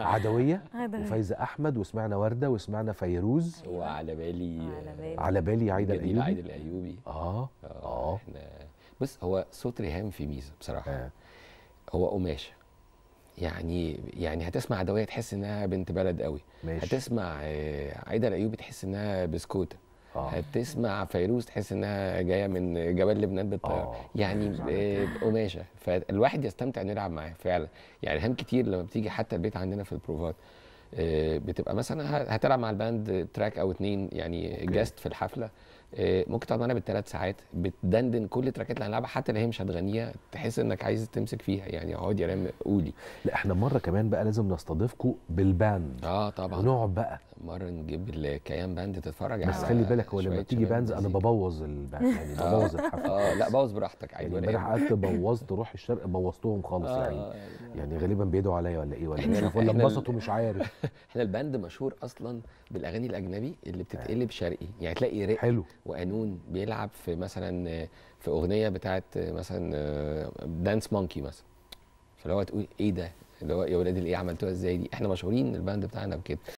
عدويه وفايزه احمد وسمعنا ورده وسمعنا فيروز أيوة. وعلى بالي على بالي عايده الايوبي عايده الايوبي آه. اه اه احنا بص هو صوت ريهام في ميزه بصراحه آه. هو قماشه يعني يعني هتسمع عدويه تحس انها بنت بلد قوي ماشي. هتسمع آه، عايده الايوبي تحس انها بسكوته آه. هتسمع فيروز تحس انها جايه من جبل لبنان بالطياره آه. يعني أيوة، آه، قماشه فالواحد يستمتع يلعب معاه فعلا يعني هم كتير لما بتيجي حتى البيت عندنا في البروفات آه، بتبقى مثلا هتلعب مع الباند تراك او اتنين يعني جاست في الحفله آه، ممكن تقعد معانا بالثلاث ساعات بتدندن كل التراكات اللي هنلعبها حتى اللي هي مش هتغنيها تحس انك عايز تمسك فيها يعني اقعد يا رام قولي لا احنا مره كمان بقى لازم نستضيفكم بالباند اه طبعا ونقعد بقى مره نجيب الكيان باند تتفرج بس خلي بالك هو لما تيجي باندز انا ببوظ الباند يعني ببوظ آه. الحفله اه لا بوظ براحتك عادي يعني امبارح قعدت بوظت روح الشرق بوظتهم خالص آه يعني يعني غالبا بيدعوا عليا ولا ايه ولا ايه ولا انبسطوا مش عارف احنا الباند مشهور اصلا بالاغاني الاجنبي اللي بتتقلب شرقي يعني تلاقي رق حلو وقانون بيلعب في مثلا في اغنيه بتاعت مثلا دانس آه، مونكي مثلا فاللي هو تقول ايه ده اللي هو يا ولاد الايه عملتوها ازاي دي احنا مشهورين الباند بتاعنا بكده